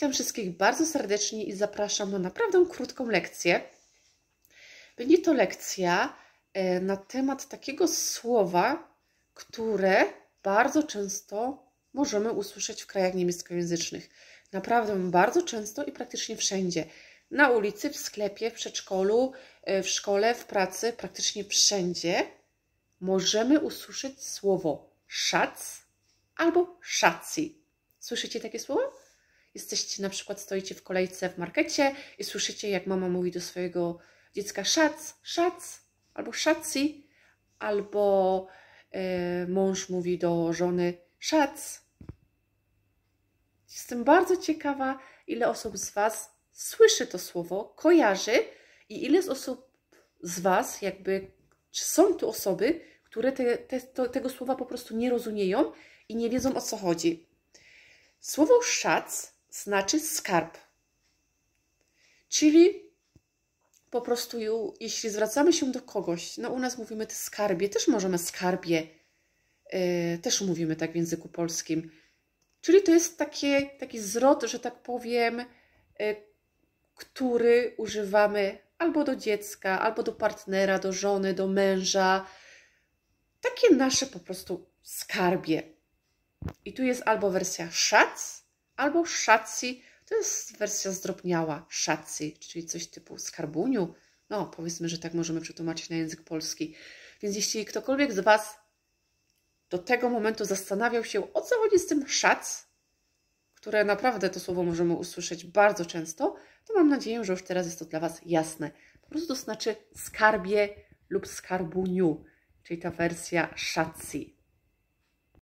Witam wszystkich bardzo serdecznie i zapraszam na naprawdę krótką lekcję. Będzie to lekcja e, na temat takiego słowa, które bardzo często możemy usłyszeć w krajach niemieckojęzycznych. Naprawdę bardzo często i praktycznie wszędzie. Na ulicy, w sklepie, w przedszkolu, e, w szkole, w pracy, praktycznie wszędzie możemy usłyszeć słowo szac albo szacji. Słyszycie takie słowa? Jesteście na przykład, stoicie w kolejce w markecie i słyszycie, jak mama mówi do swojego dziecka szac, szac, albo szaci, albo y, mąż mówi do żony szac. Jestem bardzo ciekawa, ile osób z Was słyszy to słowo, kojarzy i ile z osób z Was jakby, czy są tu osoby, które te, te, to, tego słowa po prostu nie rozumieją i nie wiedzą o co chodzi. Słowo szac znaczy skarb. Czyli po prostu, jeśli zwracamy się do kogoś, no u nas mówimy te skarbie, też możemy skarbie, yy, też mówimy tak w języku polskim. Czyli to jest takie, taki zwrot, że tak powiem, yy, który używamy albo do dziecka, albo do partnera, do żony, do męża. Takie nasze po prostu skarbie. I tu jest albo wersja szac, albo szacji, to jest wersja zdrobniała, szacji, czyli coś typu skarbuniu. No, powiedzmy, że tak możemy przetłumaczyć na język polski. Więc jeśli ktokolwiek z Was do tego momentu zastanawiał się, o co chodzi z tym szac, które naprawdę to słowo możemy usłyszeć bardzo często, to mam nadzieję, że już teraz jest to dla Was jasne. Po prostu to znaczy skarbie lub skarbuniu, czyli ta wersja szacji.